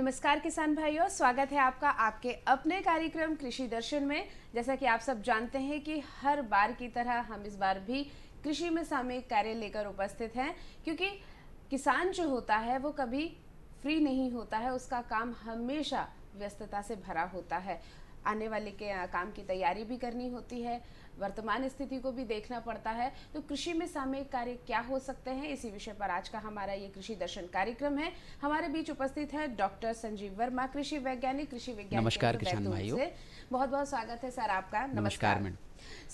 नमस्कार किसान भाइयों स्वागत है आपका आपके अपने कार्यक्रम कृषि दर्शन में जैसा कि आप सब जानते हैं कि हर बार की तरह हम इस बार भी कृषि में सामयिक कार्य लेकर उपस्थित हैं क्योंकि किसान जो होता है वो कभी फ्री नहीं होता है उसका काम हमेशा व्यस्तता से भरा होता है आने वाले के काम की तैयारी भी करनी होती है वर्तमान स्थिति को भी देखना पड़ता है तो कृषि में सामयिक कार्य क्या हो सकते हैं इसी विषय पर आज का हमारा ये कृषि दर्शन कार्यक्रम है हमारे बीच उपस्थित है डॉक्टर संजीव वर्मा कृषि वैज्ञानिक कृषि विज्ञान नमस्कार किसान भाइयों बहुत बहुत स्वागत है सर आपका नमस्कार मैडम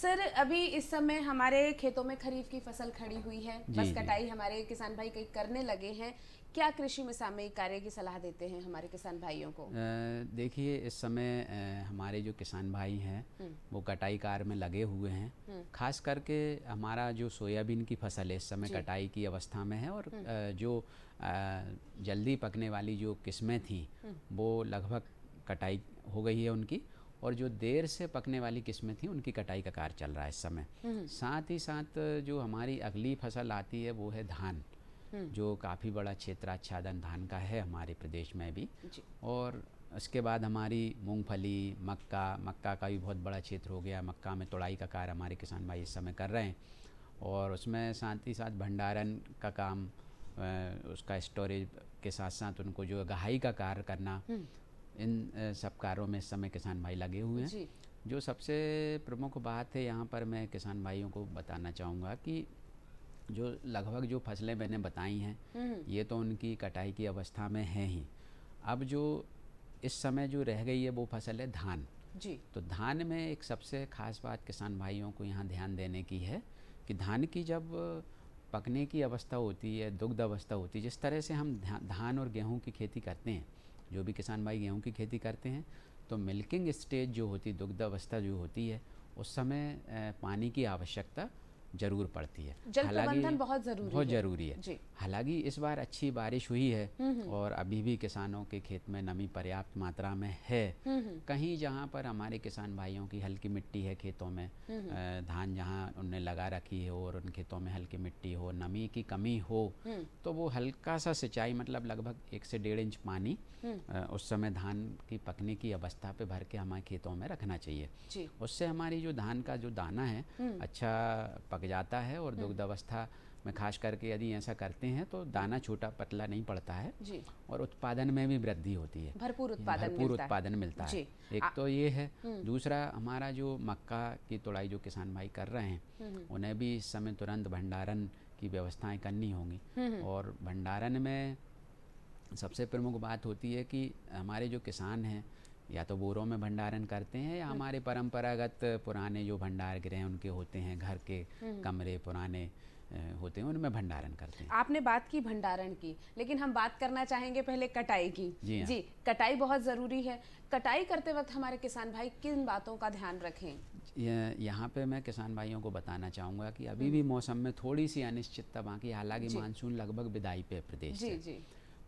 सर अभी इस समय हमारे खेतों में खरीफ की फसल खड़ी हुई है बस कटाई हमारे किसान भाई कई करने लगे हैं क्या कृषि में सामयिक कार्य की सलाह देते हैं हमारे किसान भाइयों को देखिए इस समय हमारे जो किसान भाई हैं हम्म। वो कटाई कार्य में लगे हुए हैं हम्म। खास करके हमारा जो सोयाबीन की फसल है इस समय कटाई की अवस्था में है और हम्म। जो जल्दी पकने वाली जो किस्में थी वो लगभग कटाई हो गई है उनकी और जो देर से पकने वाली किस्में थी उनकी कटाई का कार्य चल रहा है इस समय साथ ही साथ जो हमारी अगली फसल आती है वो है धान हम्म। जो काफ़ी बड़ा क्षेत्र आच्छादन धान का है हमारे प्रदेश में भी और उसके बाद हमारी मूंगफली मक्का मक्का का भी बहुत बड़ा क्षेत्र हो गया मक्का में तोड़ाई का कार्य हमारे किसान भाई इस समय कर रहे हैं और उसमें साथ ही साथ भंडारण का काम उसका स्टोरेज के साथ साथ उनको जो गहाई का कार्य करना हम्म। इन सब कार्यों में इस समय किसान भाई लगे हुए हैं जो सबसे प्रमुख बात है यहाँ पर मैं किसान भाइयों को बताना चाहूँगा कि जो लगभग जो फसलें मैंने बताई हैं हम्म। ये तो उनकी कटाई की अवस्था में है ही अब जो इस समय जो रह गई है वो फसल है धान जी तो धान में एक सबसे खास बात किसान भाइयों को यहाँ ध्यान देने की है कि धान की जब पकने की अवस्था होती है दुग्ध अवस्था होती है जिस तरह से हम धान और गेहूं की खेती करते हैं जो भी किसान भाई गेहूं की खेती करते हैं तो मिल्किंग स्टेज जो होती है दुग्ध अवस्था जो होती है उस समय पानी की आवश्यकता जरूर पड़ती है जल प्रबंधन बहुत जरूरी बहुत जरूरी है हालांकि इस बार अच्छी बारिश हुई है हम्म, हम्म। और अभी भी किसानों के खेत में नमी पर्याप्त मात्रा में है हम्म, कहीं जहाँ पर हमारे किसान भाइयों की हल्की मिट्टी है खेतों में धान जहाँ उनने लगा रखी है और उन खेतों में हल्की मिट्टी हो नमी की कमी हो तो वो हल्का सा सिंचाई मतलब लगभग एक से डेढ़ इंच पानी उस समय धान की पकने की अवस्था पे भर के हमारे खेतों में रखना चाहिए उससे हमारी जो धान का जो दाना है अच्छा पक पक जाता है और हम्म। दुग्ध अवस्था में खास करके यदि ऐसा करते हैं तो दाना छोटा पतला नहीं पड़ता है जी। और उत्पादन में भी वृद्धि होती है भरपूर हम्म, उत्पादन भरपूर मिलता उत्पादन है। मिलता है एक तो ये है हम्म। दूसरा हमारा जो मक्का की तोड़ाई जो किसान भाई कर रहे हैं उन्हें भी इस समय तुरंत भंडारण की व्यवस्थाएं करनी होंगी और भंडारण में सबसे प्रमुख बात होती है कि हमारे जो किसान हैं या तो बोरों में भंडारण करते हैं या हाँ। हमारे परंपरागत पुराने जो भंडार गृह उनके होते हैं घर के हम्म। कमरे पुराने होते हैं उनमें भंडारण करते हैं आपने बात की भंडारण की लेकिन हम बात करना चाहेंगे पहले कटाई की जी, हाँ। जी कटाई बहुत ज़रूरी है कटाई करते वक्त हमारे किसान भाई किन बातों का ध्यान रखें यहाँ पे मैं किसान भाइयों को बताना चाहूँगा कि अभी हम्म। भी मौसम में थोड़ी सी अनिश्चितता बाकी हालांकि मानसून लगभग विदाई पे प्रदेश जी जी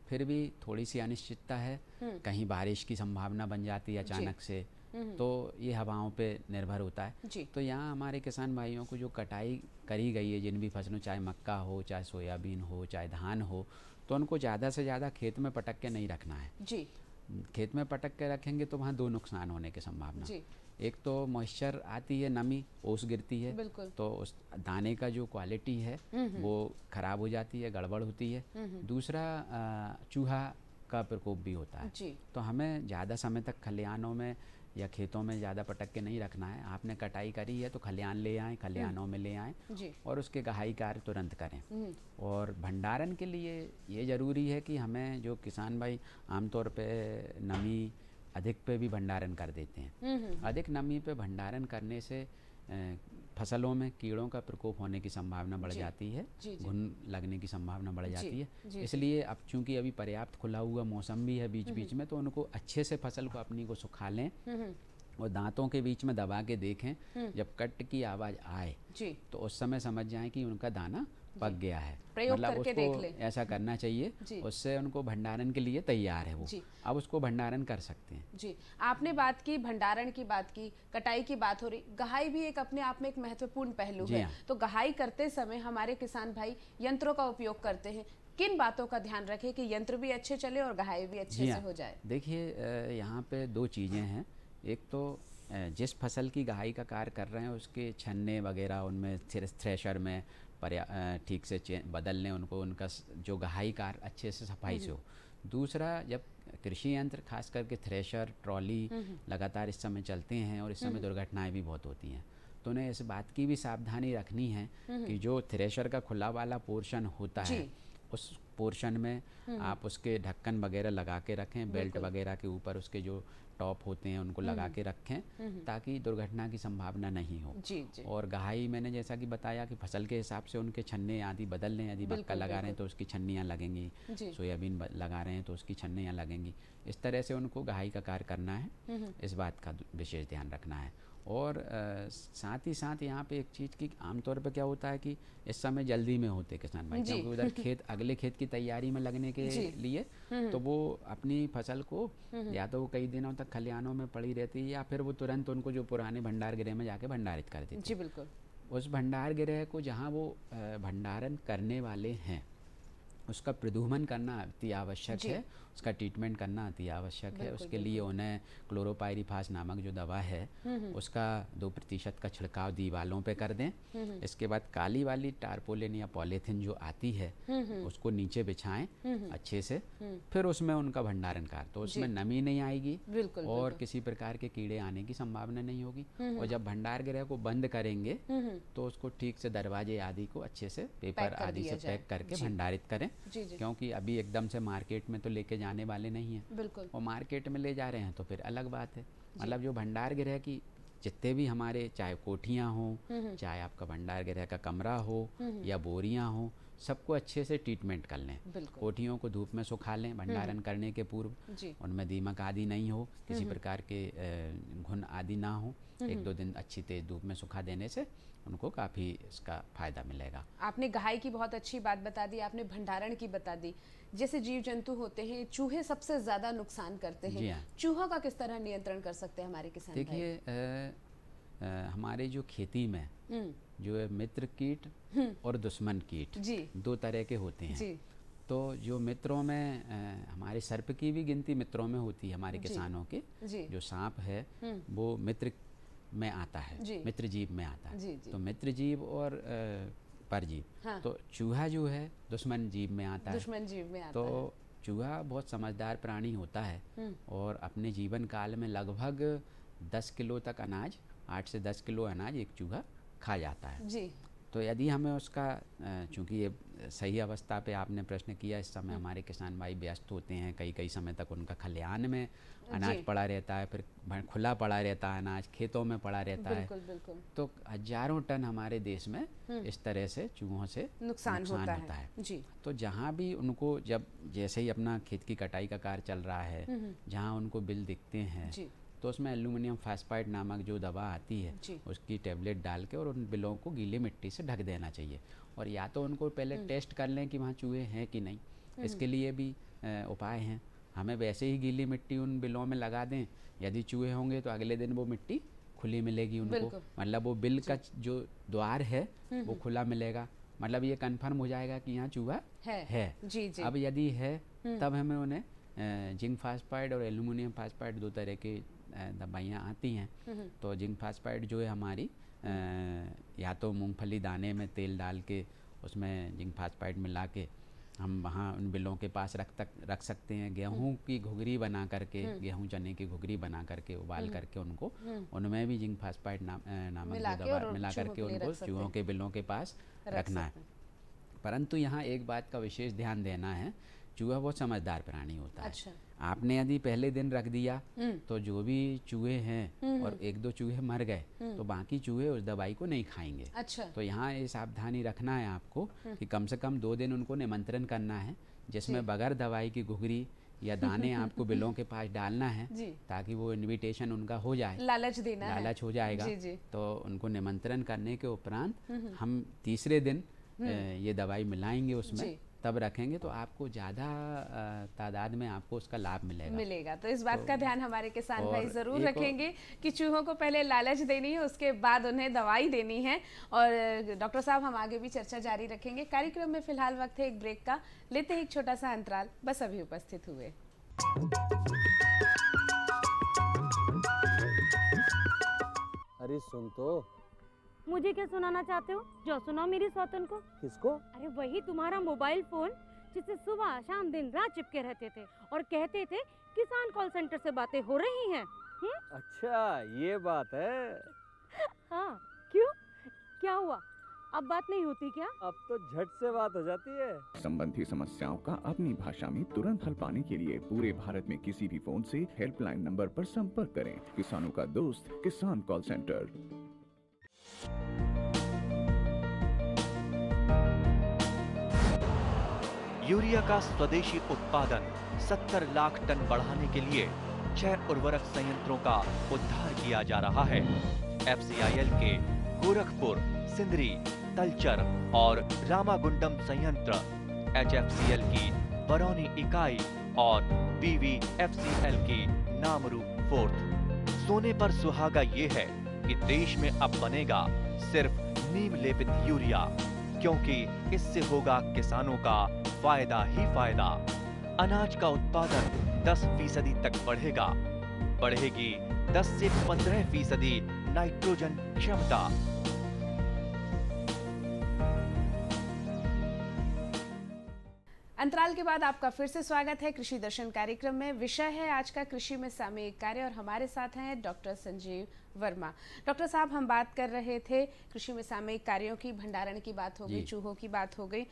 फिर भी थोड़ी सी अनिश्चितता है हम्म। कहीं बारिश की संभावना बन जाती है अचानक से हम्म, हम्म। तो ये हवाओं पे निर्भर होता है तो यहाँ हमारे किसान भाइयों को जो कटाई करी गई है जिन भी फसलों चाहे मक्का हो चाहे सोयाबीन हो चाहे धान हो तो उनको ज़्यादा से ज़्यादा खेत में पटक के नहीं रखना है जी खेत में पटक के रखेंगे तो वहाँ दो नुकसान होने की संभावना एक तो मॉइस्चर आती है नमी ओस गिरती है तो उस दाने का जो क्वालिटी है वो खराब हो जाती है गड़बड़ होती है दूसरा चूहा का प्रकोप भी होता है तो हमें ज़्यादा समय तक खलिहानों में या खेतों में ज़्यादा पटक के नहीं रखना है आपने कटाई करी है तो खलिहान ले आएँ खलिहानों में ले आएँ और उसके गहाई कार्य तुरंत करें हम्म। और भंडारण के लिए ये ज़रूरी है कि हमें जो किसान भाई आमतौर पर नमी अधिक पे भी भंडारण कर देते हैं हम्म, हम्म, हम्म। अधिक नमी पे भंडारण करने से फसलों में कीड़ों का प्रकोप होने की संभावना बढ़ जाती है घुन लगने की संभावना बढ़ जाती है इसलिए अब चूंकि अभी पर्याप्त खुला हुआ मौसम भी है बीच बीच में तो उनको अच्छे से फसल को अपनी को सुखा लें और दांतों के बीच में दबा के देखें जब कट की आवाज़ आए तो उस समय समझ जाएं कि उनका दाना पक गया है प्रयोग मतलब करके देख ले ऐसा करना चाहिए उससे उनको भंडारण के लिए तैयार है वो अब उसको भंडारण कर सकते हैं जी आपने बात की भंडारण की बात की कटाई की बात हो रही गहाई भी एक अपने आप में एक महत्वपूर्ण पहलू है हाँ। तो गहाई करते समय हमारे किसान भाई यंत्रों का उपयोग करते हैं किन बातों का ध्यान रखें कि यंत्र भी अच्छे चले और गहाई भी अच्छे से हाँ। हो जाए देखिए यहाँ पे दो चीज़ें हैं एक तो जिस फसल की गहाई का कार्य कर रहे हैं उसके छन्ने वगैरह उनमें थ्रेशर में पर्या ठीक से बदल लें उनको उनका जो गहाई कार अच्छे से सफाई से हो हम्म। दूसरा जब कृषि यंत्र खास करके थ्रेशर ट्रॉली हम्म, हम्म। लगातार इस समय चलते हैं और इस समय दुर्घटनाएं भी बहुत होती हैं तो उन्हें इस बात की भी सावधानी रखनी है कि जो थ्रेशर का खुला वाला पोर्शन होता है उस पोर्शन में आप उसके ढक्कन वगैरह लगा के रखें बेल्ट वगैरह के ऊपर उसके जो टॉप होते हैं उनको लगा हम्म। के रखें हम्म। ताकि दुर्घटना की संभावना नहीं हो जी जी और गहाई मैंने जैसा कि बताया कि फसल के हिसाब से उनके छन्ने आदि बदल हैं यदि मक्का लगा रहे हैं तो उसकी छन्नियाँ लगेंगी सोयाबीन लगा रहे हैं तो उसकी छन्नियाँ लगेंगी इस तरह से उनको गहाई का कार्य करना है हम्म। इस बात का विशेष ध्यान रखना है और आ, साथ ही साथ यहाँ पे एक चीज़ की आमतौर पर क्या होता है कि इस समय जल्दी में होते किसान भाई क्योंकि उधर खेत अगले खेत की तैयारी में लगने के लिए हम्म, हम्म। तो वो अपनी फसल को हम्म, या तो वो कई दिनों तक खलिनों में पड़ी रहती है या फिर वो तुरंत उनको जो पुराने भंडार गृह में जाके भंडारित कर देते जी बिल्कुल उस भंडार गृह को जहाँ वो भंडारण करने वाले हैं उसका प्रदूमन करना अति आवश्यक है उसका ट्रीटमेंट करना अति आवश्यक है उसके लिए उन्हें क्लोरोपायरीफास नामक जो दवा है हम्म, हम्म। उसका दो प्रतिशत का छिड़काव दीवालों पे कर दें हम्म, इसके बाद काली वाली टारपोलिन या पॉलीथिन जो आती है उसको नीचे बिछाएं अच्छे से फिर उसमें उनका भंडारण कर तो उसमें नमी नहीं आएगी और किसी प्रकार के कीड़े आने की संभावना नहीं होगी और जब भंडार गृह को बंद करेंगे तो उसको ठीक से दरवाजे आदि को अच्छे से पेपर आदि से पैक करके भंडारित करें क्योंकि अभी एकदम से मार्केट में तो लेके जाने वाले नहीं हैं बिल्कुल वो मार्केट में ले जा रहे हैं तो फिर अलग बात है मतलब जो भंडार गृह की जितने भी हमारे चाहे कोठियाँ हों हम्म, हम्म। चाहे आपका भंडार गृह का कमरा हो हम्म, या बोरियाँ हों सबको अच्छे से ट्रीटमेंट कर लें कोठियों को धूप में सुखा लें भंडारण करने के पूर्व उनमें दीमक आदि नहीं हो किसी प्रकार के घुन आदि ना हो एक दो दिन अच्छी तेज धूप में सुखा देने से उनको काफ़ी इसका फायदा मिलेगा आपने गाय की बहुत अच्छी बात बता दी आपने भंडारण की बता दी जैसे जीव जंतु होते हैं चूहे सबसे ज़्यादा नुकसान करते हैं हाँ। चूहों का किस तरह नियंत्रण कर सकते हैं हमारे किसान देखिए हमारे जो खेती में हम्म। जो है मित्र कीट हम्म। और दुश्मन कीट दो तरह के होते हैं जी। तो जो मित्रों में आ, हमारे सर्प की भी गिनती मित्रों में होती है हमारे किसानों के जो सांप है हम्म। वो मित्र में आता है मित्र जीव में आता है जी, जी. तो मित्र जीव और परजीव हाँ। तो चूहा जो है दुश्मन जीव में आता है दुश्मन जीव में आता तो चूहा बहुत समझदार प्राणी होता है और अपने जीवन काल में लगभग दस किलो तक अनाज आठ से दस किलो अनाज एक चूहा खा जाता है जी तो यदि हमें उसका चूंकि ये सही अवस्था पे आपने प्रश्न किया इस समय हम्म। हमारे किसान भाई व्यस्त होते हैं कई कई समय तक उनका खलिहान में अनाज पड़ा रहता है फिर खुला पड़ा रहता है अनाज खेतों में पड़ा रहता बिल्कुल, है बिल्कुल। तो हजारों टन हमारे देश में हम्म। इस तरह से चूहों से नुकसान, नुकसान होता, होता है, है। जी। तो जहाँ भी उनको जब जैसे ही अपना खेत की कटाई का कार्य चल रहा है हम्म, जहाँ उनको बिल दिखते हैं तो उसमें एल्यूमिनियम फास्पाइड नामक जो दवा आती है उसकी टेबलेट डाल के और उन बिलों को गीली मिट्टी से ढक देना चाहिए और या तो उनको पहले टेस्ट हम्म। कर लें कि वहाँ चूहे हैं कि नहीं हम्म। इसके लिए भी उपाय हैं हमें वैसे ही गीली मिट्टी उन बिलों में लगा दें यदि चूहे होंगे तो अगले दिन वो मिट्टी खुली मिलेगी उनको मतलब वो बिल का जो द्वार है हम्म, वो खुला मिलेगा मतलब ये कंफर्म हो जाएगा कि यहाँ चूहा है, है। जी जी अब यदि है तब हमें उन्हें जिंक फास्फाइड और एल्यूमिनियम फास्फाइड दो तरह के दवाइयाँ आती हैं हम्म। तो जिंक फास्फाइड जो है हमारी या तो मूंगफली दाने में तेल डाल के उसमें जिंक फास्फाइड मिला के हम वहाँ उन बिलों के पास रख तक रख सकते हैं गेहूं हम्म। की घुघरी बना करके हम्म। गेहूं चने की घुघरी बना करके उबाल करके उनको उनमें भी जिंक फास्फाइड नाम नामक दवा मिला करके उनको चूहों के बिलों के पास रखना है परंतु यहाँ एक बात का विशेष ध्यान देना है चूहा बहुत समझदार प्राणी होता अच्छा। है आपने यदि पहले दिन रख दिया हम्म। तो जो भी चूहे हैं हम्म। और एक दो चूहे मर गए हम्म। तो बाकी चूहे उस दवाई को नहीं खाएंगे अच्छा। तो यहाँ ये सावधानी रखना है आपको कि कम से कम दो दिन उनको निमंत्रण करना है जिसमें बगैर दवाई की घुघरी या दाने आपको बिलों के पास डालना है ताकि वो इनविटेशन उनका हो जाए लालच देना लालच हो जाएगा जी जी। तो उनको निमंत्रण करने के उपरांत हम तीसरे दिन ये दवाई मिलाएंगे उसमें तब रखेंगे तो आपको ज़्यादा तादाद में आपको उसका लाभ मिलेगा मिलेगा तो इस बात तो, का ध्यान हमारे किसान भाई ज़रूर रखेंगे कि चूहों को पहले लालच देनी है उसके बाद उन्हें दवाई देनी है और डॉक्टर साहब हम आगे भी चर्चा जारी रखेंगे कार्यक्रम में फिलहाल वक्त है एक ब्रेक का लेते हैं एक छोटा सा अंतराल बस अभी उपस्थित हुए अरे सुन तो मुझे क्या सुनाना चाहते हो जो सुनाओ मेरी सौतन को किसको अरे वही तुम्हारा मोबाइल फोन जिसे सुबह शाम दिन रात चिपके रहते थे और कहते थे किसान कॉल सेंटर से बातें हो रही हैं अच्छा ये बात है हाँ क्यों क्या हुआ अब बात नहीं होती क्या अब तो झट से बात हो जाती है संबंधी समस्याओं का अपनी भाषा में तुरंत हल पाने के लिए पूरे भारत में किसी भी फोन से हेल्पलाइन नंबर पर संपर्क करें किसानों का दोस्त किसान कॉल सेंटर यूरिया का स्वदेशी उत्पादन 70 लाख टन बढ़ाने के लिए छह उर्वरक संयंत्रों का उद्धार किया जा रहा है एफसीआईएल के गोरखपुर सिंदरी तलचर और रामागुंडम संयंत्र एचएफसीएल की बरौनी इकाई और बीवीएफसीएल की नामरू फोर्थ सोने पर सुहागा ये है कि देश में अब बनेगा सिर्फ नीम लेपित यूरिया क्योंकि इससे होगा किसानों का फायदा ही फायदा अनाज का उत्पादन 10 फीसदी तक बढ़ेगा बढ़ेगी 10 से 15 फीसदी नाइट्रोजन क्षमता अंतराल के बाद आपका फिर से स्वागत है कृषि दर्शन कार्यक्रम में विषय है आज का कृषि में सामयिक कार्य और हमारे साथ हैं डॉक्टर संजीव वर्मा डॉक्टर साहब हम बात कर रहे थे कृषि में सामयिक कार्यों की भंडारण की बात हो गई चूहों की बात हो गई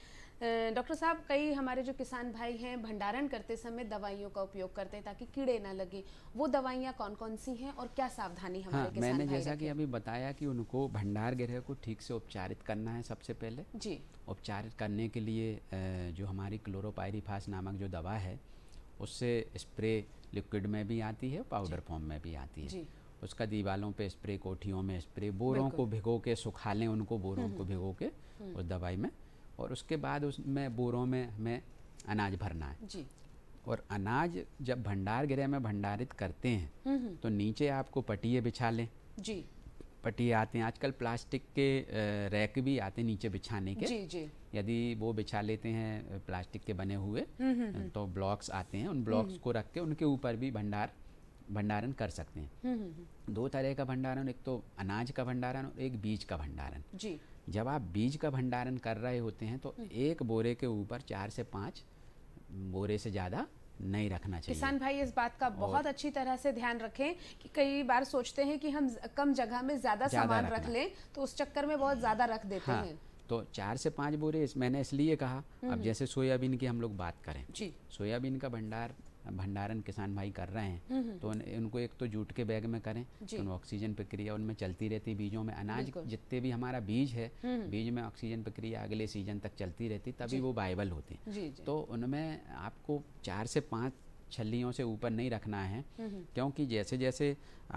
डॉक्टर साहब कई हमारे जो किसान भाई हैं भंडारण करते समय दवाइयों का उपयोग करते हैं ताकि कीड़े ना लगे वो दवाइयाँ कौन कौन सी हैं और क्या सावधानी हमारे हाँ, किसान मैंने भाई जैसा कि अभी बताया कि उनको भंडार गृह को ठीक से उपचारित करना है सबसे पहले जी उपचारित करने के लिए जो हमारी क्लोरोपायरीफास नामक जो दवा है उससे स्प्रे लिक्विड में भी आती है पाउडर फॉर्म में भी आती है उसका दीवालों पे स्प्रे कोठियों में स्प्रे बोरों को भिगो के सुखा लें उनको बोरों को हम्म, हम्म। भिगो के हम्म। उस दवाई में और उसके बाद उसमें बोरों में हमें अनाज भरना है जी और अनाज जब भंडार गृह में भंडारित करते हैं हम्म, हम्म। तो नीचे आपको पटिए बिछा लें जी पटिए आते हैं आजकल प्लास्टिक के रैक भी आते हैं नीचे बिछाने के जी जी यदि वो बिछा लेते हैं प्लास्टिक के बने हुए हम्म, तो ब्लॉक्स आते हैं उन ब्लॉक्स को रख के उनके ऊपर भी भंडार भंडारण कर सकते हैं दो तरह का भंडारण एक तो अनाज का भंडारण और एक बीज का भंडारण जी जब आप बीज का भंडारण कर रहे होते हैं तो हम्म। एक बोरे के ऊपर चार से पाँच बोरे से ज़्यादा नहीं रखना चाहिए किसान भाई इस बात का बहुत अच्छी तरह से ध्यान रखें कि कई बार सोचते हैं कि हम कम जगह में ज़्यादा सामान रख लें तो उस चक्कर में बहुत ज़्यादा रख देते हाँ, हैं तो चार से पाँच बोरे मैंने इसलिए कहा अब हम्म। जैसे सोयाबीन की हम लोग बात करें सोयाबीन का भंडार भंडारण किसान भाई कर रहे हैं हम्म, हम्म। तो उन, उनको एक तो जूट के बैग में करें तो ऑक्सीजन प्रक्रिया उनमें चलती रहती है बीजों में अनाज जितने भी हमारा बीज है हम्म, बीज में ऑक्सीजन प्रक्रिया अगले सीजन तक चलती रहती तभी वो बाइबल होते हैं तो उनमें आपको चार से पाँच छलियों से ऊपर नहीं रखना है क्योंकि जैसे जैसे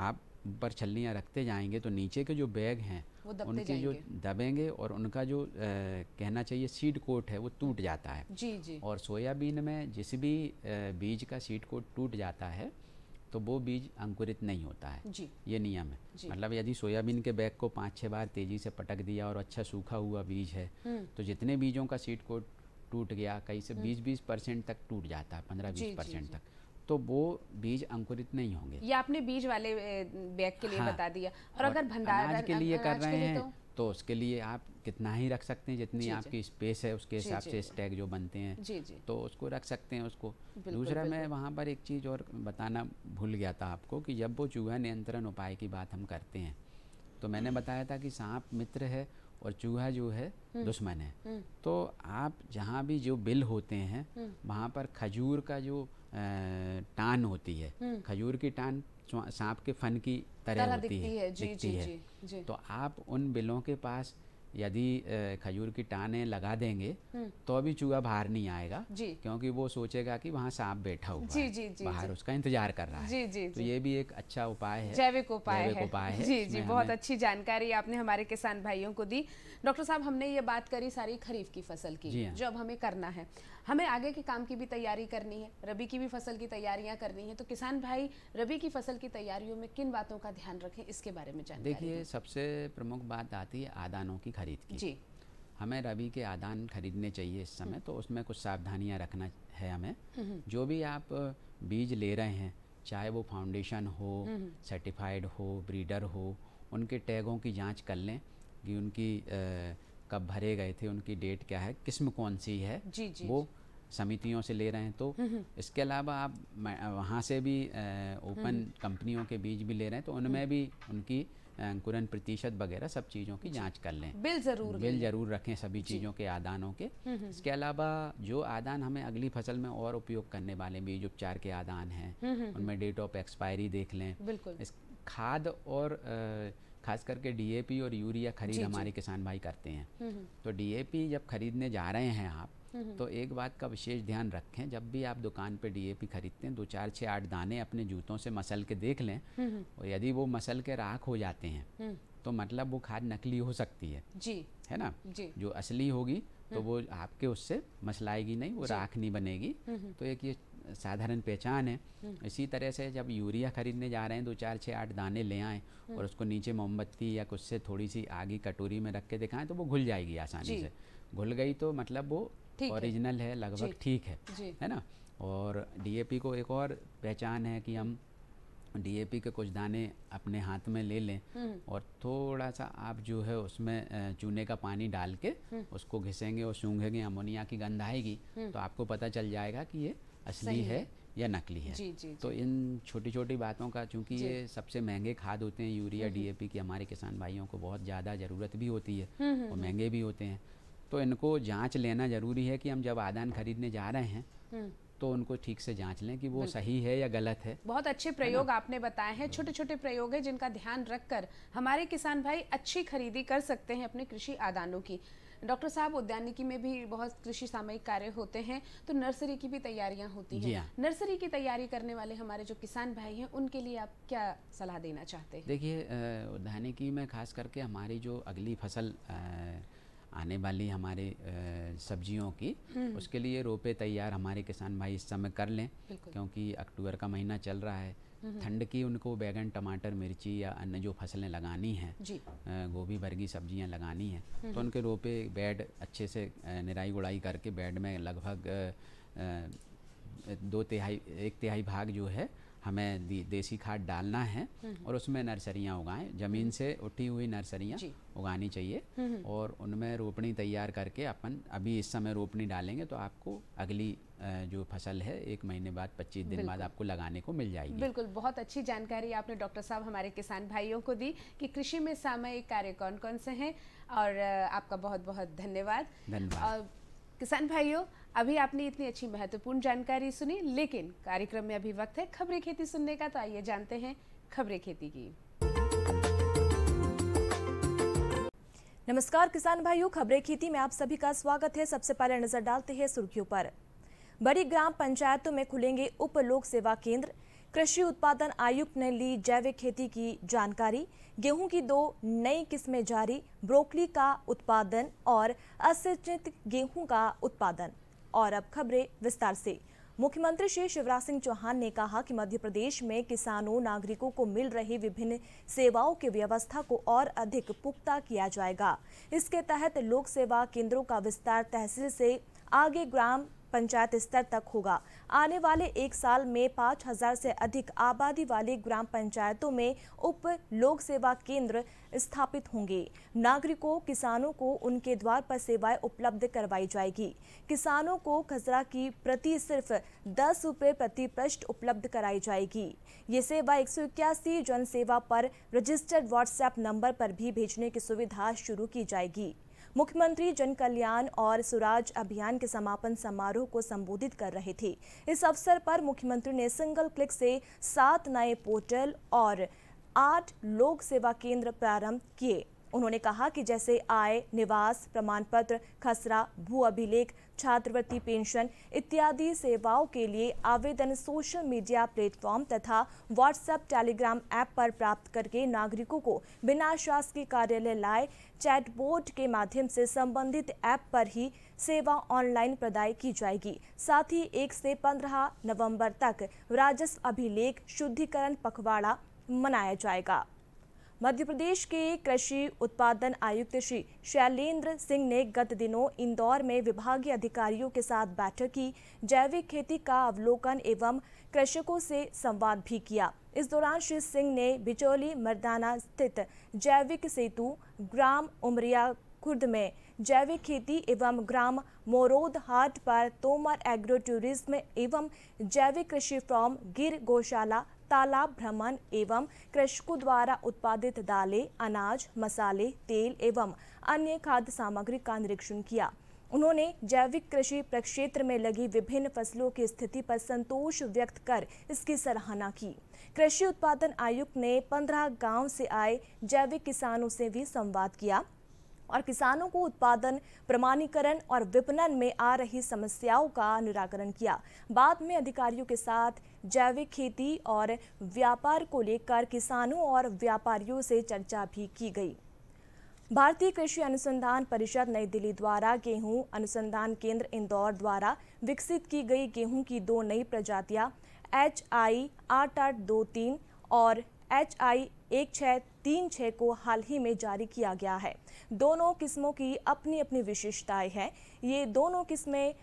आप ऊपर छलियाँ रखते जाएंगे तो नीचे के जो बैग हैं वो दबते जो दबेंगे और उनका जो आ, कहना चाहिए सीड कोट है वो टूट जाता है जी जी और सोयाबीन में जिस भी बीज का सीड कोट टूट जाता है तो वो बीज अंकुरित नहीं होता है जी ये नियम है मतलब यदि सोयाबीन के बैग को पाँच छः बार तेज़ी से पटक दिया और अच्छा सूखा हुआ बीज है हम्म। तो जितने बीजों का सीड कोट टूट गया कहीं से हम्म। बीस बीस परसेंट तक टूट जाता है पंद्रह बीस परसेंट तक तो वो बीज अंकुरित नहीं होंगे ये आपने बीज वाले बैग के लिए हाँ, बता दिया और, और अगर भंडार के लिए कर रहे हैं तो? तो उसके लिए आप कितना ही रख सकते हैं जितनी आपकी स्पेस है उसके हिसाब से स्टैग जो बनते हैं जी जी तो उसको रख सकते हैं उसको दूसरा मैं वहाँ पर एक चीज़ और बताना भूल गया था आपको कि जब वो चूहा नियंत्रण उपाय की बात हम करते हैं तो मैंने बताया था कि सांप मित्र है और चूहा जो है हम्म। दुश्मन है हम्म। तो आप जहाँ भी जो बिल होते हैं हम्म। वहाँ पर खजूर का जो टान होती है हम्म। खजूर की टान सांप के फन की तरह होती है, है जी, दिखती जी, है जी, जी। तो आप उन बिलों के पास यदि खजूर की टाने लगा देंगे हम्म। तो अभी चूहा बाहर नहीं आएगा क्योंकि वो सोचेगा कि वहाँ सांप बैठा हुआ जी, जी, जी, बाहर उसका इंतजार कर रहा है जी, जी, तो ये भी एक अच्छा उपाय है जैविक उपाय है, उपाय है जी जी बहुत अच्छी जानकारी आपने हमारे किसान भाइयों को दी डॉक्टर साहब हमने ये बात करी सारी खरीफ की फसल की हाँ। जो अब हमें करना है हमें आगे के काम की भी तैयारी करनी है रबी की भी फसल की तैयारियां करनी है तो किसान भाई रबी की फसल की तैयारियों में किन बातों का ध्यान रखें इसके बारे में जानकारी देखिए सबसे प्रमुख बात आती है आदानों की खरीद की जी हमें रबी के आदान खरीदने चाहिए इस समय हम्म। तो उसमें कुछ सावधानियाँ रखना है हमें हम्म, हम्म। जो भी आप बीज ले रहे हैं चाहे वो फाउंडेशन हो सर्टिफाइड हो ब्रीडर हो उनके टैगों की जांच कर लें कि उनकी कब भरे गए थे उनकी डेट क्या है किस्म कौन सी है जी, जी, वो समितियों से ले रहे हैं तो हम्म, हम्म। इसके अलावा आप वहाँ से भी ओपन हम्म। कंपनियों के बीज भी ले रहे हैं तो उनमें भी उनकी अंकुरन प्रतिशत वगैरह सब चीज़ों की जांच कर लें बिल ज़रूर बिल ज़रूर रखें सभी चीज़ों के आदानों के इसके अलावा जो आदान हमें अगली फसल में और उपयोग करने वाले बीज उपचार के आदान हैं उनमें डेट ऑफ एक्सपायरी देख लें बिल्कुल इस खाद और आ, खास करके डीएपी और यूरिया खरीद हमारे किसान भाई करते हैं हम्म, हम्म। तो डीएपी जब खरीदने जा रहे हैं आप हम्म, तो एक बात का विशेष ध्यान रखें जब भी आप दुकान पे डीएपी खरीदते हैं दो चार छः आठ दाने अपने जूतों से मसल के देख लें और यदि वो मसल के राख हो जाते हैं तो मतलब वो खाद नकली हो सकती है जी है ना जी जो असली होगी तो वो आपके उससे मसलाएगी नहीं वो राख नहीं बनेगी तो एक ये साधारण पहचान है हम्म। इसी तरह से जब यूरिया खरीदने जा रहे हैं दो चार छः आठ दाने ले आएँ हम्म। और उसको नीचे मोमबत्ती या कुछ से थोड़ी सी आगे कटोरी में रख के दिखाएं तो वो घुल जाएगी आसानी से घुल गई तो मतलब वो ओरिजिनल है, है लगभग ठीक है है ना और डीएपी को एक और पहचान है कि हम डीएपी के कुछ दाने अपने हाथ में ले लें हम्म। और थोड़ा सा आप जो है उसमें चूने का पानी डाल के उसको घिसेंगे और सूंघेंगे अमोनिया की गंध आएगी तो आपको पता चल जाएगा कि ये असली है या नकली है जी, जी, तो जी. तो इन छोटी छोटी बातों का चूंकि ये सबसे महंगे खाद होते हैं यूरिया हम्म, हम्म। डीएपी की हमारे किसान भाइयों को बहुत ज़्यादा ज़रूरत भी होती है हम्म, और महंगे भी होते हैं तो इनको जांच लेना ज़रूरी है कि हम जब आदान खरीदने जा रहे हैं तो उनको ठीक से जांच लें कि वो सही है या गलत है बहुत अच्छे प्रयोग आपने बताए हैं छोटे छोटे प्रयोग है जिनका ध्यान रखकर हमारे किसान भाई अच्छी खरीदी कर सकते हैं अपने कृषि आदानों की डॉक्टर साहब उद्यानिकी में भी बहुत कृषि सामयिक कार्य होते हैं तो नर्सरी की भी तैयारियां होती हैं हाँ। नर्सरी की तैयारी करने वाले हमारे जो किसान भाई हैं उनके लिए आप क्या सलाह देना चाहते हैं देखिए उद्यानिकी में खास करके हमारी जो अगली फसल आने वाली हमारे सब्जियों की हम्म। उसके लिए रोपे तैयार हमारे किसान भाई इस समय कर लें क्योंकि अक्टूबर का महीना चल रहा है ठंड की उनको बैगन टमाटर मिर्ची या अन्य जो फसलें लगानी हैं गोभी भरगी सब्जियां लगानी हैं तो उनके रोपे बेड अच्छे से निराई गुड़ाई करके बेड में लगभग दो तिहाई एक तिहाई भाग जो है हमें देसी खाद डालना है हम्म। और उसमें नर्सरियाँ उगाएं ज़मीन हम्म। से उठी हुई नर्सरियाँ उगानी चाहिए हम्म, और उनमें रोपनी तैयार करके अपन अभी इस समय रोपनी डालेंगे तो आपको अगली जो फसल है एक महीने बाद 25 दिन बाद आपको लगाने को मिल जाएगी बिल्कुल बहुत अच्छी जानकारी आपने डॉक्टर साहब हमारे किसान भाइयों को दी कि कृषि में सामयिक कार्य कौन कौन से हैं और आपका बहुत बहुत धन्यवाद धन्यवाद किसान भाइयों अभी आपने इतनी अच्छी महत्वपूर्ण जानकारी सुनी लेकिन कार्यक्रम में अभी वक्त है खबरें खेती सुनने का तो आइए जानते हैं खबरें खेती की नमस्कार किसान भाइयों खबरें खेती में आप सभी का स्वागत है सबसे पहले नजर डालते हैं सुर्खियों पर बड़ी ग्राम पंचायतों में खुलेंगे उप लोक सेवा केंद्र कृषि उत्पादन आयुक्त ने ली जैविक खेती की जानकारी गेहूं की दो नई किस्में जारी ब्रोकली का उत्पादन और असिंचित गेहूं का उत्पादन और अब खबरें विस्तार से मुख्यमंत्री श्री शिवराज सिंह चौहान ने कहा कि मध्य प्रदेश में किसानों नागरिकों को मिल रही विभिन्न सेवाओं की व्यवस्था को और अधिक पुख्ता किया जाएगा इसके तहत लोक सेवा केंद्रों का विस्तार तहसील से आगे ग्राम पंचायत स्तर तक होगा आने वाले एक साल में 5000 से अधिक आबादी वाली ग्राम पंचायतों में उप लोक सेवा केंद्र स्थापित होंगे नागरिकों किसानों को उनके द्वार पर सेवाएं उपलब्ध करवाई जाएगी किसानों को खजरा की प्रति सिर्फ दस रुपये प्रति पृष्ठ उपलब्ध कराई जाएगी ये सेवा एक जन सेवा पर रजिस्टर्ड व्हाट्सएप नंबर पर भी भेजने की सुविधा शुरू की जाएगी मुख्यमंत्री जन कल्याण और स्वराज अभियान के समापन समारोह को संबोधित कर रहे थे इस अवसर पर मुख्यमंत्री ने सिंगल क्लिक से सात नए पोर्टल और आठ लोक सेवा केंद्र प्रारंभ किए उन्होंने कहा कि जैसे आय निवास प्रमाण पत्र खसरा भू अभिलेख छात्रवृत्ति पेंशन इत्यादि सेवाओं के लिए आवेदन सोशल मीडिया प्लेटफॉर्म तथा व्हाट्सएप टेलीग्राम ऐप पर प्राप्त करके नागरिकों को बिना शासकीय कार्यालय लाए चैटबोर्ड के माध्यम से संबंधित ऐप पर ही सेवा ऑनलाइन प्रदाय की जाएगी साथ ही एक से पंद्रह नवंबर तक राजस्व अभिलेख शुद्धिकरण पखवाड़ा मनाया जाएगा मध्य प्रदेश के कृषि उत्पादन आयुक्त श्री शैलेंद्र सिंह ने गत दिनों इंदौर में विभागीय अधिकारियों के साथ बैठक की जैविक खेती का अवलोकन एवं कृषकों से संवाद भी किया इस दौरान श्री सिंह ने बिचौली मर्दाना स्थित जैविक सेतु ग्राम उमरिया खुर्द में जैविक खेती एवं ग्राम मोरोद हाट पर तोमर एग्रो टूरिज्म एवं जैविक कृषि फॉर्म गिर गौशाला तालाब भ्रमण एवं कृषकों द्वारा उत्पादित दालें अनाज मसाले तेल एवं अन्य खाद्य सामग्री का निरीक्षण किया उन्होंने जैविक कृषि प्रक्षेत्र में लगी विभिन्न फसलों की स्थिति पर संतोष व्यक्त कर इसकी सराहना की कृषि उत्पादन आयुक्त ने 15 गांव से आए जैविक किसानों से भी संवाद किया और किसानों को उत्पादन प्रमाणीकरण और विपणन में आ रही समस्याओं का निराकरण किया बाद में अधिकारियों के साथ जैविक खेती और व्यापार को लेकर किसानों और व्यापारियों से चर्चा भी की गई भारतीय कृषि अनुसंधान परिषद नई दिल्ली द्वारा गेहूं अनुसंधान केंद्र इंदौर द्वारा विकसित की गई गेहूं की दो नई प्रजातियां एच आई आठ आठ दो तीन और एच आई एक छः तीन छः को हाल ही में जारी किया गया है दोनों किस्मों की अपनी अपनी विशेषताएं हैं ये दोनों किस्में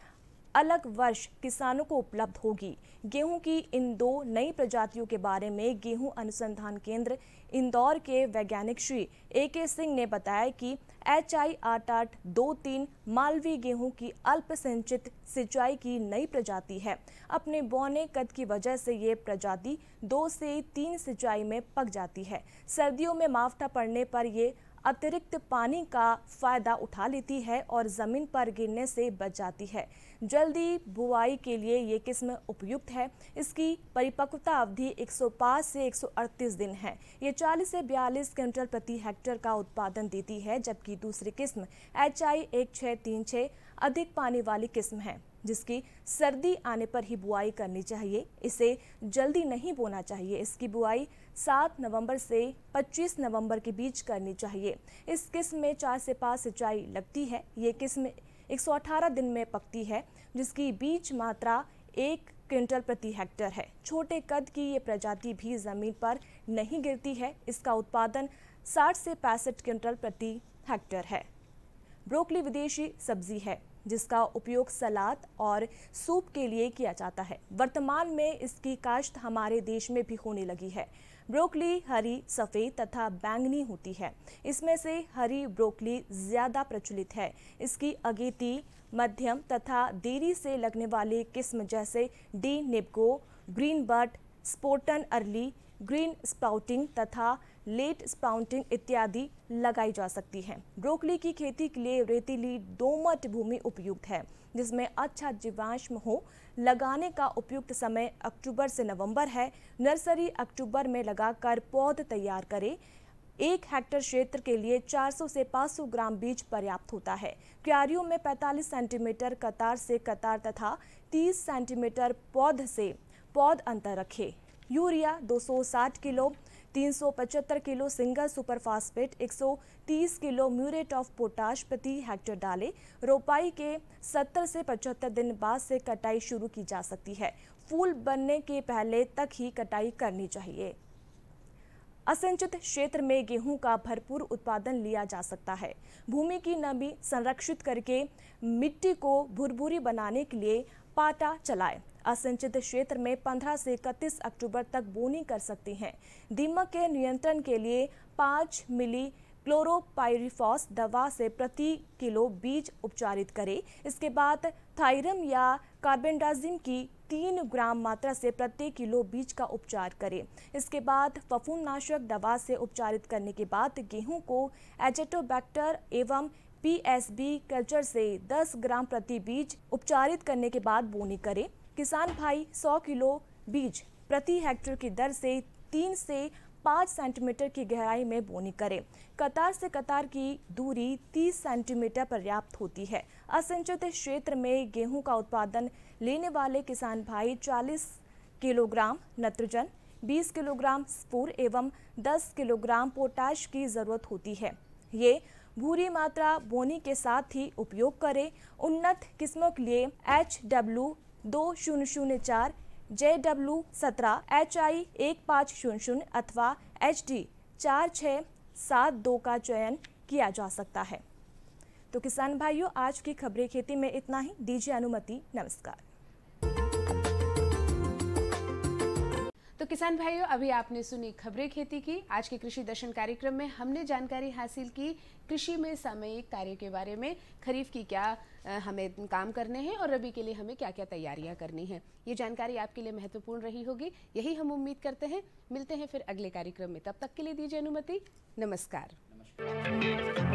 अलग वर्ष किसानों को उपलब्ध होगी गेहूं की इन दो नई प्रजातियों के बारे में गेहूं अनुसंधान केंद्र इंदौर के वैज्ञानिक श्री ए के सिंह ने बताया कि एच आई आठ आठ दो तीन मालवी गेहूं की अल्पसंचित सिंचाई की नई प्रजाति है अपने बौने कद की वजह से ये प्रजाति दो से तीन सिंचाई में पक जाती है सर्दियों में मावठा पड़ने पर ये अतिरिक्त पानी का फायदा उठा लेती है और ज़मीन पर गिरने से बच जाती है जल्दी बुआई के लिए ये किस्म उपयुक्त है इसकी परिपक्वता अवधि 105 से 138 दिन है ये 40 से 42 क्विंटल प्रति हेक्टर का उत्पादन देती है जबकि दूसरी किस्म एच आई एक छः तीन छः अधिक पानी वाली किस्म है जिसकी सर्दी आने पर ही बुआई करनी चाहिए इसे जल्दी नहीं बोना चाहिए इसकी बुआई 7 नवंबर से 25 नवंबर के बीच करनी चाहिए इस किस्म में चार से पाँच सिंचाई लगती है ये किस्म 118 दिन में पकती है जिसकी बीज मात्रा एक क्विंटल प्रति हेक्टर है छोटे कद की ये प्रजाति भी जमीन पर नहीं गिरती है इसका उत्पादन 60 से पैंसठ क्विंटल प्रति हेक्टर है ब्रोकली विदेशी सब्जी है जिसका उपयोग सलाद और सूप के लिए किया जाता है वर्तमान में इसकी काश्त हमारे देश में भी होने लगी है ब्रोकली हरी सफ़ेद तथा बैंगनी होती है इसमें से हरी ब्रोकली ज़्यादा प्रचलित है इसकी अगेती मध्यम तथा देरी से लगने वाली किस्म जैसे डी निपगो green bird Spartan early green sprouting तथा लेट स्प्राउंटिंग इत्यादि लगाई जा सकती है ब्रोकली की खेती के लिए रेतीली दोमट भूमि उपयुक्त है जिसमें अच्छा जीवाश्म हो लगाने का उपयुक्त समय अक्टूबर से नवंबर है नर्सरी अक्टूबर में लगाकर पौध तैयार करें एक हेक्टर क्षेत्र के लिए 400 से 500 ग्राम बीज पर्याप्त होता है क्यारियों में 45 सेंटीमीटर कतार से कतार तथा 30 सेंटीमीटर पौध से पौध अंतर रखें urea 260 kilo 375 kilo single super phosphate 130 kilo muriate of potash प्रति हेक्टेयर डाले रोपाई के 70 से 75 दिन बाद से कटाई शुरू की जा सकती है फूल बनने के पहले तक ही कटाई करनी चाहिए असिंचित क्षेत्र में गेहूं का भरपूर उत्पादन लिया जा सकता है भूमि की नमी संरक्षित करके मिट्टी को भुरभुरी बनाने के लिए पाटा चलाए असिंचित क्षेत्र में 15 से 31 अक्टूबर तक बोनी कर सकती हैं दीमक के नियंत्रण के लिए 5 मिली क्लोरोपाइरिफॉस दवा से प्रति किलो बीज उपचारित करें इसके बाद थायरम या कार्बेंडाजिम की तीन ग्राम मात्रा से प्रति किलो बीज का उपचार करें इसके बाद फफूंदनाशक दवा से उपचारित करने के बाद गेहूं को एजेटोबैक्टर एवं पीएसबी कल्चर से 10 ग्राम प्रति बीज उपचारित करने के बाद बोनी करें किसान भाई 100 किलो बीज प्रति हेक्टेयर की दर से तीन से पाँच सेंटीमीटर की गहराई में बोनी करें कतार से कतार की दूरी 30 सेंटीमीटर पर्याप्त होती है असंचित क्षेत्र में गेहूं का उत्पादन लेने वाले किसान भाई 40 किलोग्राम नत्रजन 20 किलोग्राम स्पूर एवं 10 किलोग्राम पोटाश की ज़रूरत होती है ये भूरी मात्रा बोनी के साथ ही उपयोग करें उन्नत किस्मों के लिए एच डब्ल्यू दो शून्य शून्य चार जे डब्ल्यू सत्रह एच आई एक पाँच शून्य शून्य अथवा एच डी चार छः सात दो का चयन किया जा सकता है तो किसान भाइयों आज की खबरें खेती में इतना ही दीजिए अनुमति नमस्कार तो किसान भाइयों अभी आपने सुनी खबरें खेती की आज के कृषि दर्शन कार्यक्रम में हमने जानकारी हासिल की कृषि में सामयिक कार्य के बारे में खरीफ की क्या हमें काम करने हैं और रबी के लिए हमें क्या क्या तैयारियां करनी है ये जानकारी आपके लिए महत्वपूर्ण रही होगी यही हम उम्मीद करते हैं मिलते हैं फिर अगले कार्यक्रम में तब तक के लिए दीजिए अनुमति नमस्कार, नमस्कार।